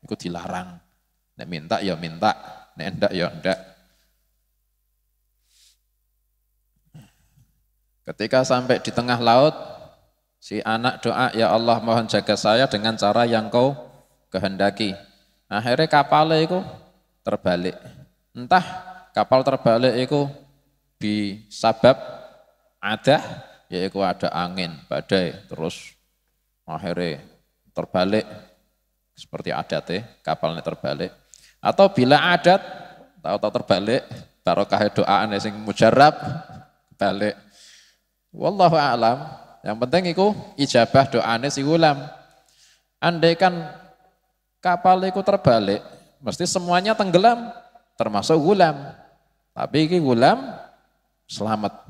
itu dilarang nek minta ya minta nek ndak ya ndak ketika sampai di tengah laut Si anak doa, ya Allah mohon jaga saya dengan cara yang kau kehendaki. Akhirnya kapalnya itu terbalik. Entah kapal terbalik itu disabab ada, ya itu ada angin, badai, terus akhirnya terbalik seperti adat ya, kapalnya terbalik. Atau bila adat, tahu-tahu terbalik, barokah doa sing mujarab balik. Wallahu a'lam. Yang penting iku ijabah doane si ulam. Andai kan kapal iku terbalik, mesti semuanya tenggelam termasuk gulam. Tapi iki gulam selamat.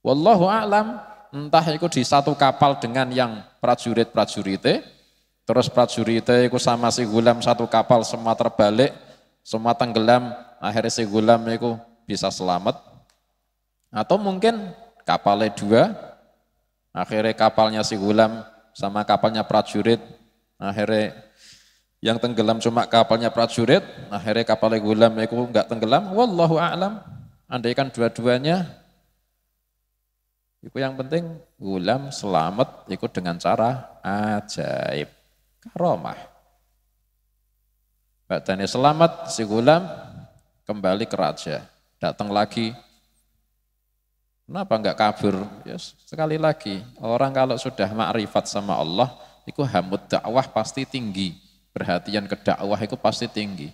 Wallahu a'lam, entah iku di satu kapal dengan yang prajurit-prajurite, terus prajurite iku sama si gulam satu kapal semua terbalik, semua tenggelam, akhirnya si gulam iku bisa selamat. Atau mungkin kapalnya dua, Akhirnya kapalnya si Gulam sama kapalnya prajurit, akhirnya yang tenggelam cuma kapalnya prajurit, akhirnya kapalnya Gulam itu enggak tenggelam, wallahu a'lam. Andaikan dua-duanya itu yang penting gulam selamat ikut dengan cara ajaib. Karomah. Badannya selamat, si gulam kembali ke raja. Datang lagi Kenapa enggak kabur? Ya, sekali lagi, orang kalau sudah makrifat sama Allah, itu hamut dakwah pasti tinggi. Perhatian ke dakwah itu pasti tinggi.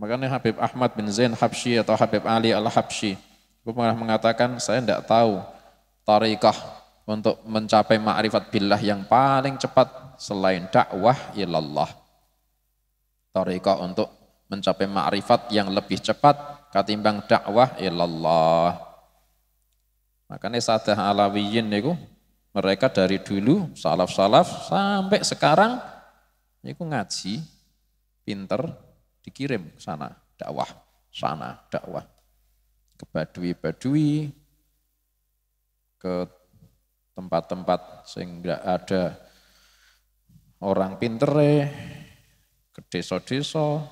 Makanya Habib Ahmad bin Zain Habsyi atau Habib Ali Al-Habsyi, itu pernah mengatakan, saya enggak tahu tarikah untuk mencapai makrifat billah yang paling cepat selain dakwah ilallah. Tarikah untuk mencapai makrifat yang lebih cepat ketimbang dakwah ilallah. Makanya Sadah Alawiyin niku mereka dari dulu salaf-salaf sampai sekarang niku ngaji pinter dikirim ke sana dakwah, sana dakwah. Ke badui-badui ke tempat-tempat sehingga ada orang pinter, ke desa-desa.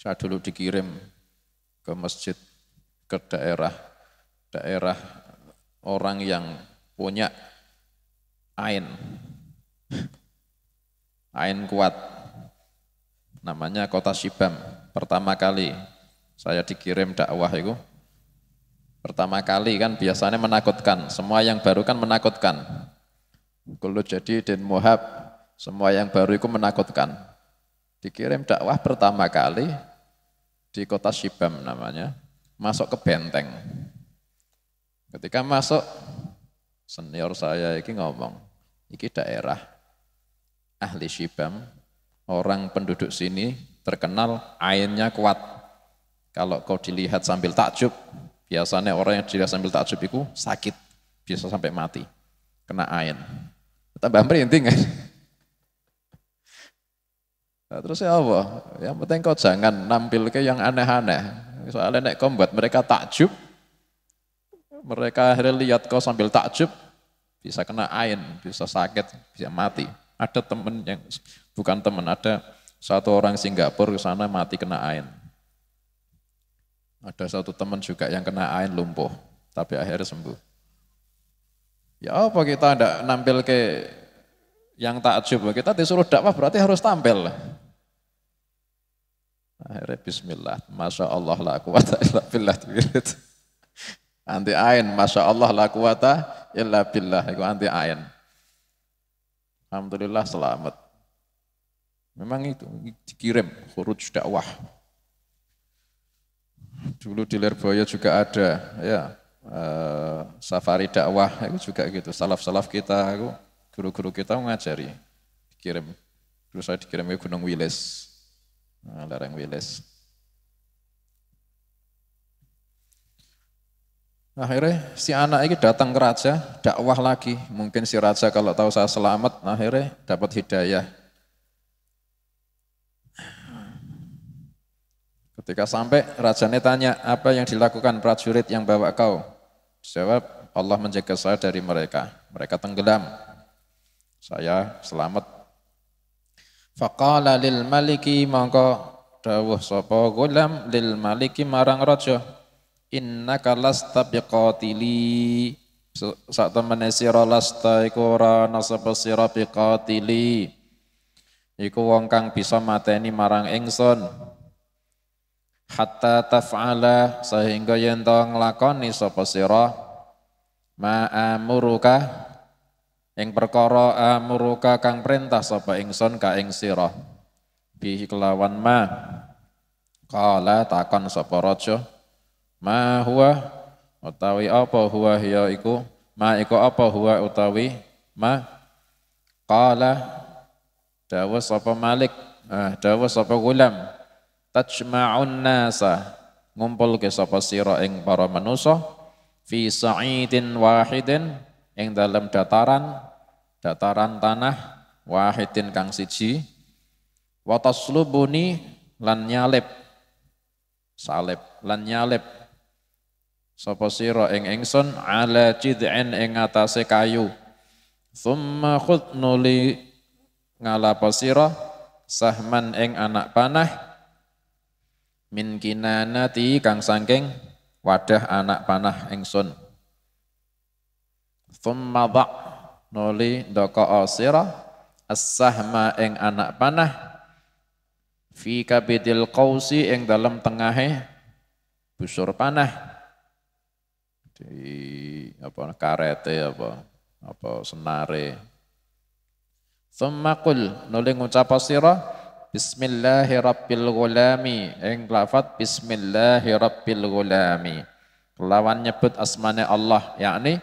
Saya dulu dikirim ke masjid ke daerah daerah orang yang punya ain. Ain kuat. Namanya kota Sibam. Pertama kali saya dikirim dakwah itu. Pertama kali kan biasanya menakutkan. Semua yang baru kan menakutkan. Kalau jadi dan muhab, semua yang baru itu menakutkan. Dikirim dakwah pertama kali di kota Sibam namanya masuk ke benteng. Ketika masuk, senior saya ini ngomong, ini daerah ahli Shibam, orang penduduk sini terkenal ainnya kuat. Kalau kau dilihat sambil takjub, biasanya orang yang dilihat sambil takjub itu sakit, bisa sampai mati, kena ain. Tambah merinding kan? Nah, terus ya allah Yang penting kau jangan nampil ke yang aneh-aneh. Soalnya nek kau buat mereka takjub, mereka akhirnya lihat kau sambil takjub, bisa kena ain, bisa sakit, bisa mati. Ada temen yang bukan temen, ada satu orang Singapura ke sana mati kena ain. Ada satu teman juga yang kena ain lumpuh, tapi akhirnya sembuh. Ya apa kita tidak nampil ke yang takjub? Kita disuruh dakwah berarti harus tampil. Akhirnya bismillah. Masya Allah la kuwata illa billah. Anti ain. Masya Allah la kuwata illa billah. Itu anti ain. Alhamdulillah selamat. Memang itu dikirim khuruj dakwah. Dulu di Lerboyo juga ada ya eh, safari dakwah itu juga gitu. Salaf-salaf kita, guru-guru kita mengajari dikirim. Terus saya dikirim ke Gunung Wilis. Nah, larang wilis. Akhirnya si anak ini datang ke raja, dakwah lagi. Mungkin si raja kalau tahu saya selamat, akhirnya dapat hidayah. Ketika sampai, rajanya tanya, apa yang dilakukan prajurit yang bawa kau? Jawab, Allah menjaga saya dari mereka. Mereka tenggelam. Saya selamat Faqala lil maliki mongko dawuh sapa gulam lil maliki marang raja innaka lasta biqatili sak temene sira lasta iku ora ana sapa sira biqatili iku wong kang bisa mateni marang ingsun hatta taf'ala sehingga yen to nglakoni sapa sira ma ing perkara amuruka kang perintah sapa ingsun ka ing sira bihi kelawan ma kala takon sapa raja ma huwa utawi apa huwa ya iku ma iku apa huwa utawi ma kala dawa sapa malik ah dawa sapa gulam tajma'un nasa ke sapa sira ing para manusa fi sa'idin wahidin ing dalam dataran dataran tanah wahidin kang siji wa lan nyalep salep lan nyalep sapa sira ing ingsun ala cidhen ing atase kayu summa khudnu ngala ngalapa sira sahman ing anak panah min kinanati kang sangking wadah anak panah ingsun summa dha' nuli doko asirah as-sahma ing anak panah fi kabidil kausi ing dalam tengahe busur panah di apa karete apa apa senare Thumma qul nuli ngucap sira Bismillahirrabbilgulami ing lafat Bismillahirrabbilgulami kelawan nyebut asmane Allah yakni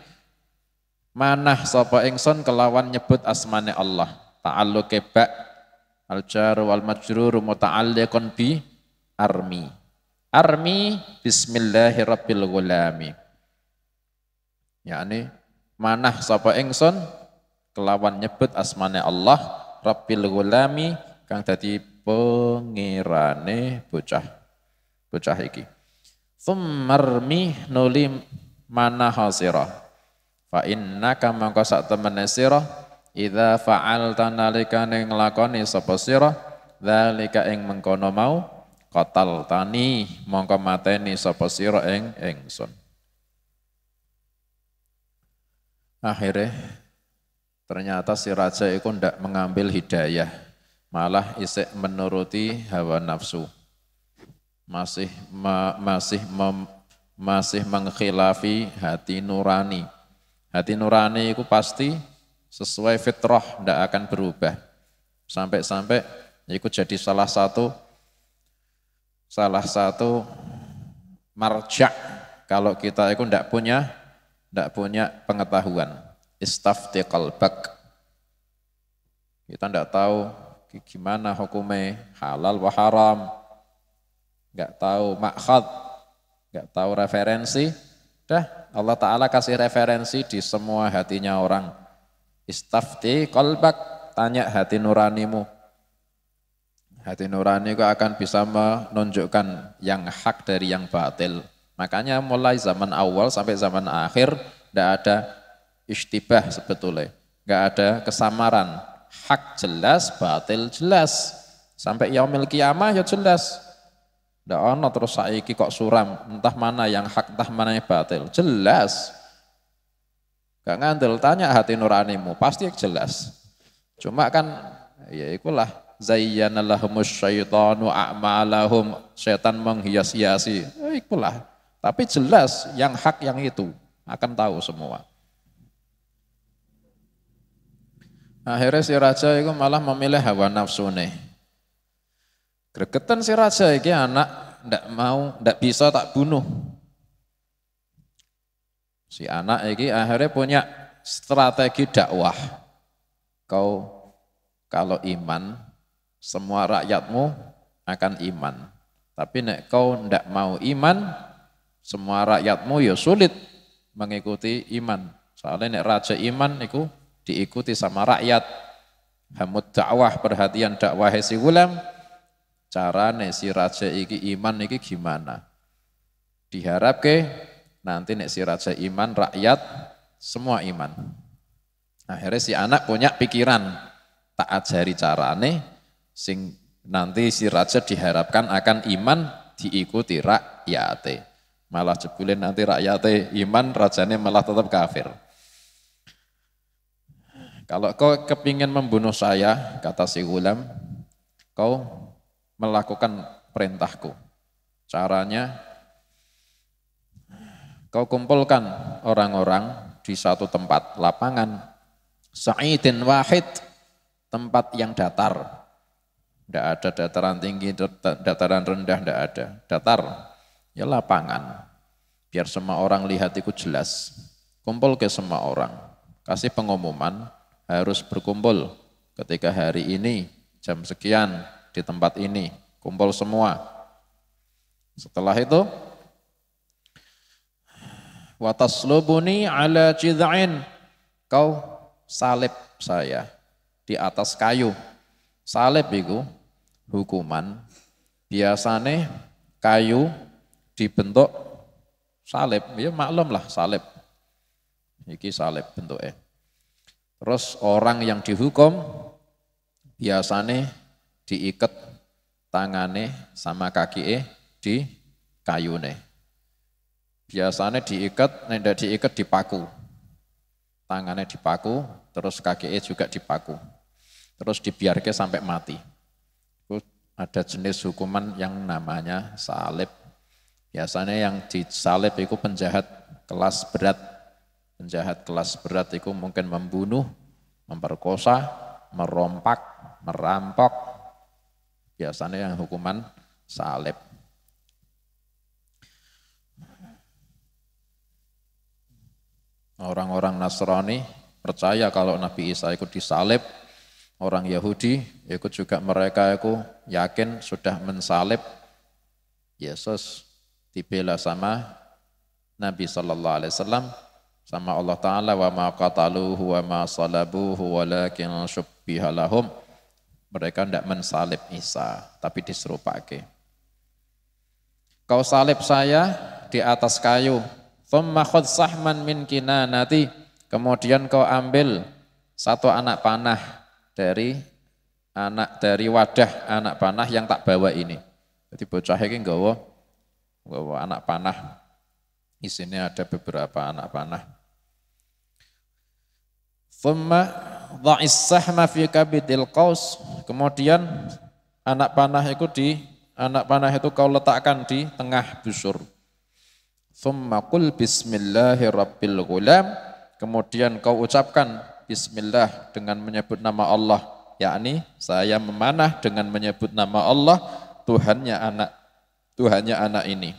manah sapa ingsun kelawan nyebut asmane Allah ta'alluqe ba al jar wal majrur muta'alliqun bi armi armi bismillahirabbil gulami yakni manah sapa ingsun kelawan nyebut asmane Allah rabbil gulami kang dadi pengirane bocah bocah iki summarmi nuli manah hasirah Fa inna mangko sak temene sirah idza fa'alta nalika ning lakoni sapa sirah dzalika ing mengkono mau qatal tani mongko mateni sapa sirah ing ingsun. Akhirnya ternyata si raja itu ndak mengambil hidayah, malah isek menuruti hawa nafsu. Masih ma, masih mem, masih mengkhilafi hati nurani. Hati nurani itu pasti sesuai fitrah, tidak akan berubah. Sampai-sampai itu jadi salah satu salah satu marjak kalau kita itu tidak punya tidak punya pengetahuan. Istafti qalbak. Kita tidak tahu gimana hukumnya halal wa haram. tahu makhad, Tidak tahu referensi, Dah, Allah Ta'ala kasih referensi di semua hatinya orang. Istafti kolbak, tanya hati nuranimu. Hati nurani itu akan bisa menunjukkan yang hak dari yang batil. Makanya mulai zaman awal sampai zaman akhir, tidak ada istibah sebetulnya. Tidak ada kesamaran. Hak jelas, batil jelas. Sampai yaumil kiamah ya jelas. Tidak ono terus saiki kok suram, entah mana yang hak, entah mana yang batil. Jelas. Gak ngandel, tanya hati nuranimu, pasti jelas. Cuma kan ya ikulah zayyanalahumus syaitanu a'malahum setan menghias-hiasi. Ya ikulah. Tapi jelas yang hak yang itu akan tahu semua. Akhirnya si raja itu malah memilih hawa nafsu nih. Gregetan si raja iki anak ndak mau, ndak bisa tak bunuh. Si anak iki akhirnya punya strategi dakwah. Kau kalau iman, semua rakyatmu akan iman. Tapi nek kau ndak mau iman, semua rakyatmu ya sulit mengikuti iman. Soalnya nek raja iman itu diikuti sama rakyat. Hamud dakwah, perhatian dakwah si gulam, Carane si raja iki iman iki gimana? diharap ke nanti nek si raja iman rakyat semua iman. Akhirnya si anak punya pikiran tak ajari carane sing nanti si raja diharapkan akan iman diikuti rakyat Malah jebulin nanti rakyat iman rajanya malah tetap kafir. Kalau kau kepingin membunuh saya, kata si ulam kau melakukan perintahku. Caranya, kau kumpulkan orang-orang di satu tempat, lapangan, sa'idin wahid, tempat yang datar. Tidak ada dataran tinggi, dataran rendah, tidak ada. Datar, ya lapangan. Biar semua orang lihat itu jelas. Kumpul ke semua orang. Kasih pengumuman, harus berkumpul ketika hari ini jam sekian di tempat ini, kumpul semua. Setelah itu, wataslubuni ala jidha'in, kau salib saya di atas kayu. Salib itu hukuman, biasanya kayu dibentuk salib, ya maklum lah salib. Ini salib bentuknya. Terus orang yang dihukum biasanya diikat tangane sama kaki eh di kayune. Biasanya diikat, ndak diikat dipaku. Tangannya dipaku, terus kaki eh juga dipaku. Terus dibiarkan sampai mati. Ada jenis hukuman yang namanya salib. Biasanya yang di disalib itu penjahat kelas berat. Penjahat kelas berat itu mungkin membunuh, memperkosa, merompak, merampok, Biasanya yang hukuman salib. Orang-orang Nasrani percaya kalau Nabi Isa ikut disalib, orang Yahudi ikut juga mereka itu yakin sudah mensalib Yesus dibela sama Nabi Shallallahu Alaihi Wasallam sama Allah Taala wa ma qataluhu wa ma salabuhu walakin syubbihalahum mereka tidak mensalib Isa, tapi disuruh pakai. Kau salib saya di atas kayu. sahman min nanti. Kemudian kau ambil satu anak panah dari anak dari wadah anak panah yang tak bawa ini. Jadi bocah ini nggawa nggawa anak panah. Di sini ada beberapa anak panah. Thumma dha'is sahma fi kabidil qaus. Kemudian anak panah itu di anak panah itu kau letakkan di tengah busur. Thumma qul bismillahirrabbilghulam. Kemudian kau ucapkan bismillah dengan menyebut nama Allah. Yakni saya memanah dengan menyebut nama Allah Tuhannya anak Tuhannya anak ini.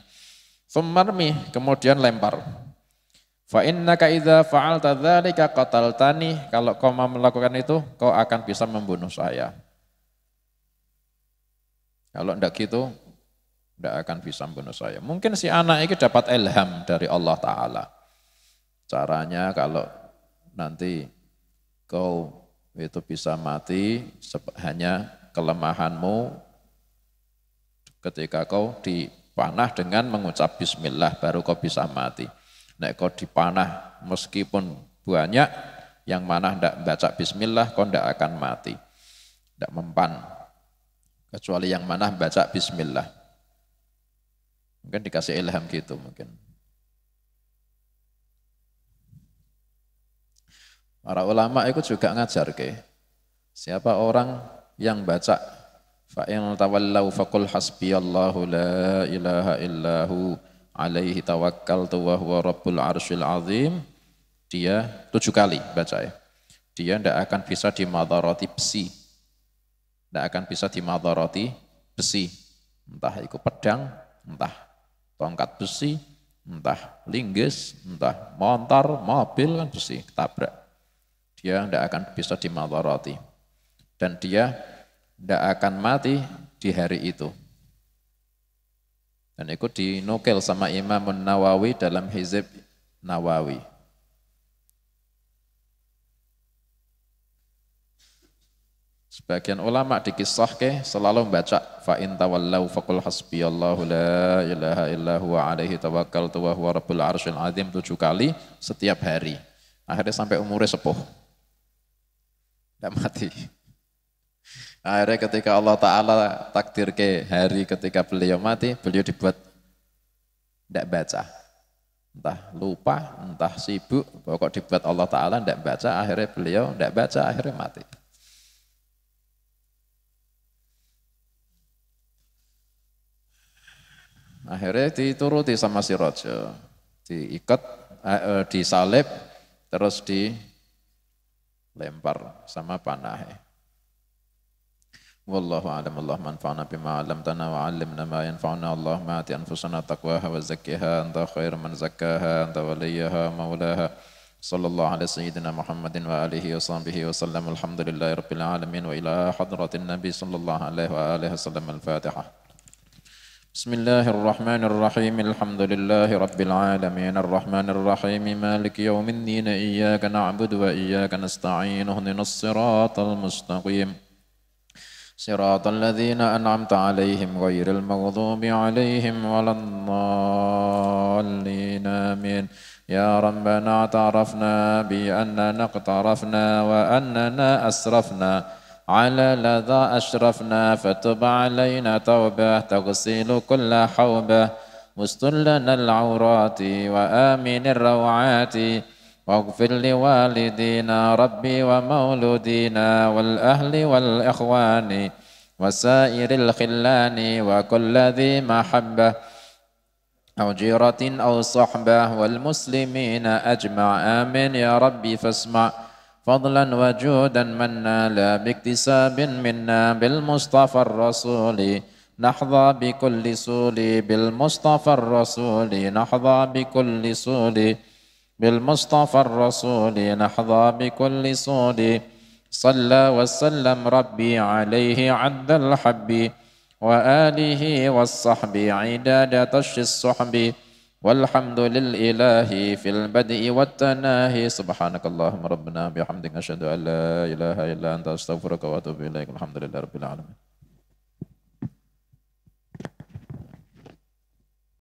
kemudian lempar. Fa inna ka idza fa'alta dzalika qataltani, kalau kau mau melakukan itu, kau akan bisa membunuh saya. Kalau tidak gitu, tidak akan bisa membunuh saya. Mungkin si anak ini dapat ilham dari Allah Ta'ala. Caranya kalau nanti kau itu bisa mati hanya kelemahanmu ketika kau dipanah dengan mengucap bismillah baru kau bisa mati. Nek kau dipanah meskipun banyak yang mana ndak baca bismillah kau ndak akan mati. Ndak mempan. Kecuali yang mana baca bismillah. Mungkin dikasih ilham gitu mungkin. Para ulama itu juga ngajar ke. Siapa orang yang baca Fa'in tawallau faqul hasbiyallahu la ilaha illahu alaihi tawakkal wa huwa rabbul arsyil azim. Dia tujuh kali baca ya. Dia tidak akan bisa dimadarati besi. Tidak akan bisa dimadarati besi. Entah itu pedang, entah tongkat besi, entah linggis, entah montar, mobil kan besi, ketabrak. Dia tidak akan bisa dimadarati. Dan dia tidak akan mati di hari itu. Dan itu dinukil sama Imam Nawawi dalam Hizib Nawawi. Sebagian ulama ke selalu membaca fa in tawallau faqul hasbiyallahu la ilaha illa huwa alaihi tawakkaltu wa huwa rabbul arsyil azim tujuh kali setiap hari. Akhirnya sampai umurnya sepuh. Tidak mati. Akhirnya ketika Allah Ta'ala takdir ke hari ketika beliau mati, beliau dibuat tidak baca. Entah lupa, entah sibuk, pokok dibuat Allah Ta'ala tidak baca, akhirnya beliau tidak baca, akhirnya mati. Akhirnya dituruti sama si Rojo. Diikat, eh, eh, disalib, terus dilempar sama panah. والله أعلم اللهم انفعنا بما علمتنا وعلمنا ما ينفعنا اللهم آت أنفسنا تقواها وزكها أنت خير من زكاها أنت وليها مولاها صلى الله على سيدنا محمد وآله وصحبه وسلم الحمد لله رب العالمين وإلى حضرة النبي صلى الله عليه وآله وسلم الفاتحة بسم الله الرحمن الرحيم الحمد لله رب العالمين الرحمن الرحيم مالك يوم الدين إياك نعبد وإياك نستعين اهدنا الصراط المستقيم صراط الذين أنعمت عليهم غير المغضوب عليهم ولا الضالين آمين يا ربنا اعترفنا بأننا اقترفنا وأننا أسرفنا على لذا أشرفنا فتب علينا توبة تغسل كل حوبة واستر لنا العورات وآمن الروعات واغفر لوالدينا ربي ومولودينا والأهل والإخوان وسائر الخلان وكل ذي محبة أو جيرة أو صحبة والمسلمين أجمع آمين يا ربي فاسمع فضلا وجودا منا لا باكتساب منا بالمصطفى الرسول نحظى بكل سولي بالمصطفى الرسول نحظى بكل سولي بالمصطفى الرسول نحظى بكل صود صلى وسلم ربي عليه عد الحب وآله والصحب عداد طش الصحب والحمد للإله في البدء والتناهي سبحانك اللهم ربنا بحمدك أشهد أن لا إله إلا أنت أستغفرك وأتوب إليك الحمد لله رب العالمين